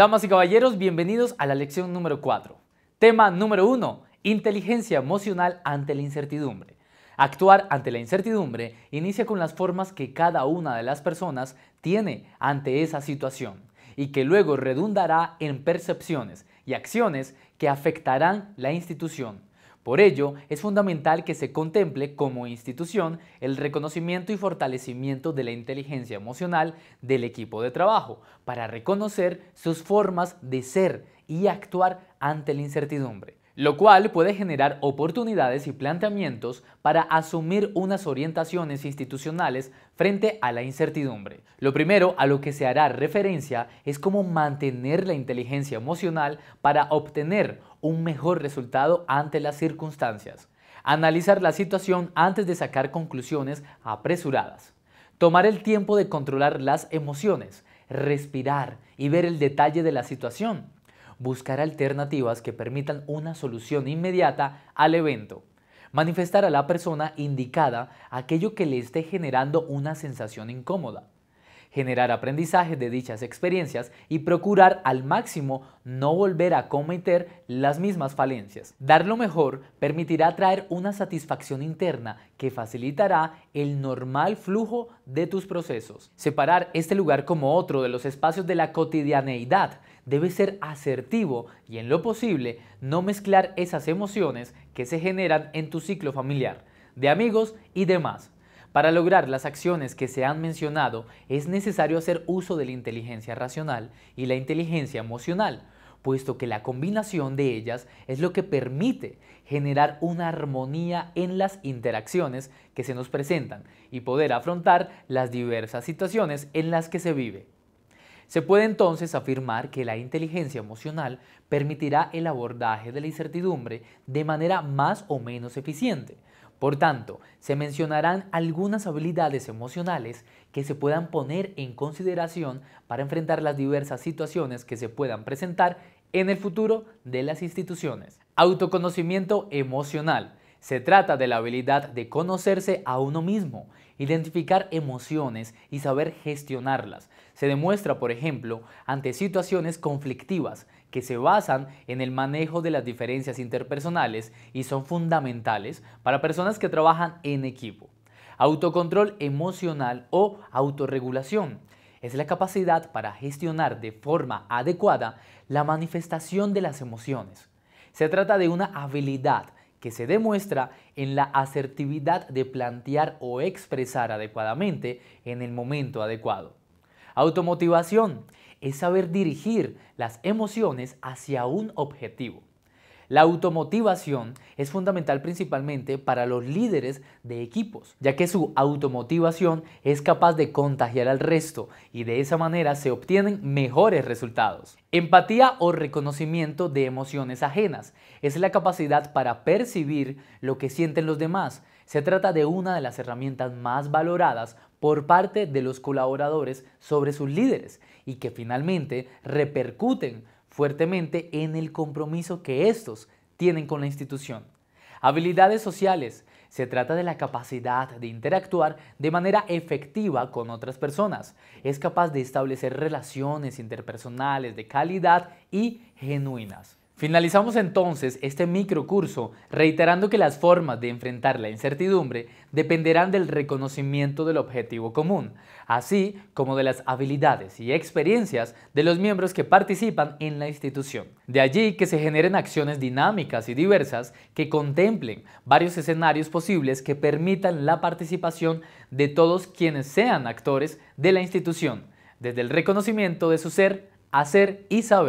Damas y caballeros, bienvenidos a la lección número 4. Tema número 1. Inteligencia emocional ante la incertidumbre. Actuar ante la incertidumbre inicia con las formas que cada una de las personas tiene ante esa situación y que luego redundará en percepciones y acciones que afectarán la institución, por ello, es fundamental que se contemple como institución el reconocimiento y fortalecimiento de la inteligencia emocional del equipo de trabajo para reconocer sus formas de ser y actuar ante la incertidumbre lo cual puede generar oportunidades y planteamientos para asumir unas orientaciones institucionales frente a la incertidumbre. Lo primero a lo que se hará referencia es cómo mantener la inteligencia emocional para obtener un mejor resultado ante las circunstancias, analizar la situación antes de sacar conclusiones apresuradas, tomar el tiempo de controlar las emociones, respirar y ver el detalle de la situación buscar alternativas que permitan una solución inmediata al evento. Manifestar a la persona indicada aquello que le esté generando una sensación incómoda generar aprendizaje de dichas experiencias y procurar al máximo no volver a cometer las mismas falencias. Dar lo mejor permitirá traer una satisfacción interna que facilitará el normal flujo de tus procesos. Separar este lugar como otro de los espacios de la cotidianeidad debe ser asertivo y en lo posible no mezclar esas emociones que se generan en tu ciclo familiar, de amigos y demás. Para lograr las acciones que se han mencionado es necesario hacer uso de la inteligencia racional y la inteligencia emocional, puesto que la combinación de ellas es lo que permite generar una armonía en las interacciones que se nos presentan y poder afrontar las diversas situaciones en las que se vive. Se puede entonces afirmar que la inteligencia emocional permitirá el abordaje de la incertidumbre de manera más o menos eficiente. Por tanto, se mencionarán algunas habilidades emocionales que se puedan poner en consideración para enfrentar las diversas situaciones que se puedan presentar en el futuro de las instituciones. Autoconocimiento emocional. Se trata de la habilidad de conocerse a uno mismo, identificar emociones y saber gestionarlas. Se demuestra, por ejemplo, ante situaciones conflictivas que se basan en el manejo de las diferencias interpersonales y son fundamentales para personas que trabajan en equipo. Autocontrol emocional o autorregulación es la capacidad para gestionar de forma adecuada la manifestación de las emociones. Se trata de una habilidad que se demuestra en la asertividad de plantear o expresar adecuadamente en el momento adecuado. Automotivación es saber dirigir las emociones hacia un objetivo. La automotivación es fundamental principalmente para los líderes de equipos, ya que su automotivación es capaz de contagiar al resto y de esa manera se obtienen mejores resultados. Empatía o reconocimiento de emociones ajenas es la capacidad para percibir lo que sienten los demás. Se trata de una de las herramientas más valoradas por parte de los colaboradores sobre sus líderes y que finalmente repercuten fuertemente en el compromiso que estos tienen con la institución. Habilidades sociales. Se trata de la capacidad de interactuar de manera efectiva con otras personas. Es capaz de establecer relaciones interpersonales de calidad y genuinas. Finalizamos entonces este microcurso reiterando que las formas de enfrentar la incertidumbre dependerán del reconocimiento del objetivo común, así como de las habilidades y experiencias de los miembros que participan en la institución. De allí que se generen acciones dinámicas y diversas que contemplen varios escenarios posibles que permitan la participación de todos quienes sean actores de la institución, desde el reconocimiento de su ser, hacer y saber.